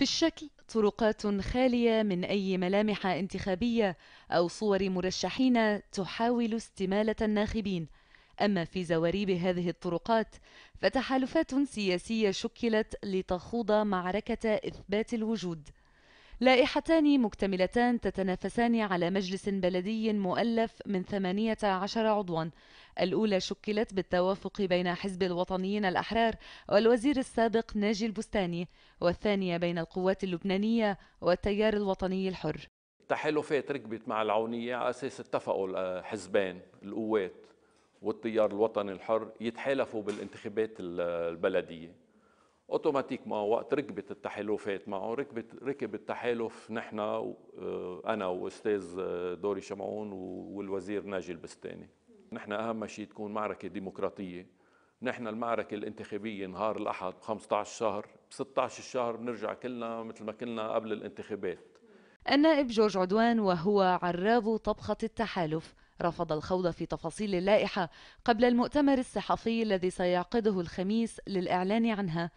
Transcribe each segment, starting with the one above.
في الشكل طرقات خالية من أي ملامح انتخابية أو صور مرشحين تحاول استمالة الناخبين أما في زواريب هذه الطرقات فتحالفات سياسية شكلت لتخوض معركة إثبات الوجود لائحتان مكتملتان تتنافسان على مجلس بلدي مؤلف من 18 عضوا الأولى شكلت بالتوافق بين حزب الوطنيين الأحرار والوزير السابق ناجي البستاني والثانية بين القوات اللبنانية والتيار الوطني الحر تحالفات ركبت مع العونية على أساس اتفقوا الحزبين القوات والتيار الوطني الحر يتحالفوا بالانتخابات البلدية اوتوماتيكمون وقت ركبت التحالفات معه ركبت ركب التحالف نحن آه، انا واستاذ آه، دوري شمعون والوزير ناجي البستاني نحن اهم شيء تكون معركه ديمقراطيه نحن المعركه الانتخابيه نهار الاحد ب 15 شهر ب 16 شهر بنرجع كلنا مثل ما كنا قبل الانتخابات النائب جورج عدوان وهو عراب طبخه التحالف رفض الخوض في تفاصيل اللائحه قبل المؤتمر الصحفي الذي سيعقده الخميس للاعلان عنها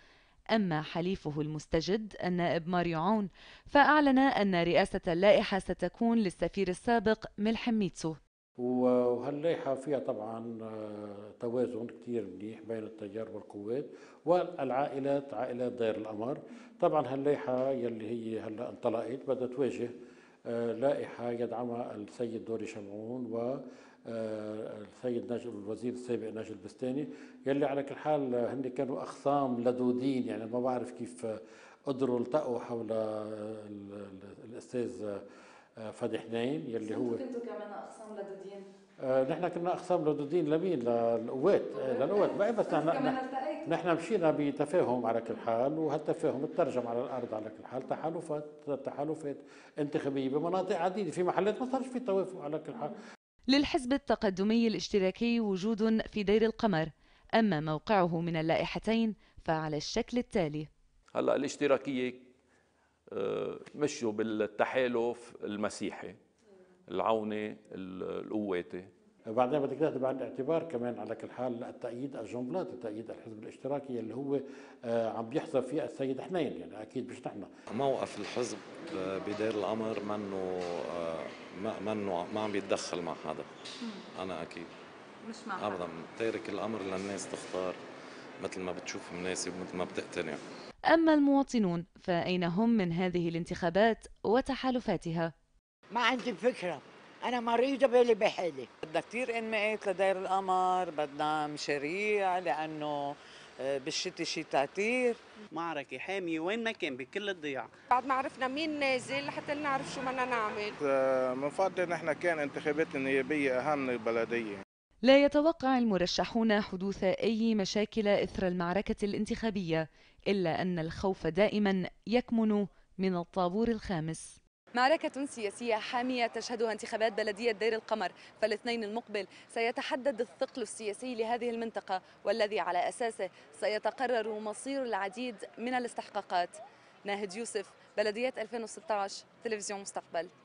أما حليفه المستجد النائب ماريو عون فأعلن أن رئاسة اللائحة ستكون للسفير السابق ملحم ميتسو وهاللائحة فيها طبعا آه، توازن كثير منيح بين التيار والقوات والعائلات عائلات دير الأمر طبعا هاللائحة يلي هي هلا انطلقت بدها تواجه آه، لائحة يدعمها السيد دوري شمعون و السيد نجل الوزير السابق ناجي البستاني يلي على كل حال هن كانوا اخصام لدودين يعني ما بعرف كيف قدروا التقوا حول الاستاذ فادي حنين يلي هو كنتوا كمان اخصام لدودين آه، نحن كنا اقسام لدودين لمين؟ للقوات آه، للقوات ما بس نحن نحن مشينا بتفاهم على كل حال وهالتفاهم ترجم على الارض على كل حال تحالفات تحالفات انتخابيه بمناطق عديده في محلات ما صارش في توافق على كل حال للحزب التقدمي الاشتراكي وجود في دير القمر أما موقعه من اللائحتين فعلى الشكل التالي هلا الاشتراكية آه، مشوا بالتحالف المسيحي العونة القواتي بعدين بدك تاخذ بعين الاعتبار كمان على كل حال التأييد الجنبلاطي التأييد الحزب الاشتراكي اللي هو آه، عم بيحظى فيه السيد حنين يعني اكيد مش نحن موقف الحزب آه، بدير القمر منه ما ما ما عم بيتدخل مع حدا انا اكيد مش مع حدا ابدا تارك الامر للناس تختار مثل ما بتشوف مناسب مثل ما بتقتنع اما المواطنون فاين هم من هذه الانتخابات وتحالفاتها ما عندي فكره انا مريضه بالي بحالي بدنا كثير انماءات لدير القمر بدنا مشاريع لانه آه، بالشتي شي تعتير معركة حامية وين ما كان بكل الضياع بعد ما عرفنا مين نازل حتى نعرف شو بدنا نعمل بنفضل آه، نحن كان انتخابات النيابية أهم من البلدية لا يتوقع المرشحون حدوث أي مشاكل إثر المعركة الانتخابية إلا أن الخوف دائما يكمن من الطابور الخامس معركة سياسية حامية تشهدها انتخابات بلدية دير القمر فالاثنين المقبل سيتحدد الثقل السياسي لهذه المنطقة والذي على أساسه سيتقرر مصير العديد من الاستحقاقات ناهد يوسف بلدية 2016 تلفزيون مستقبل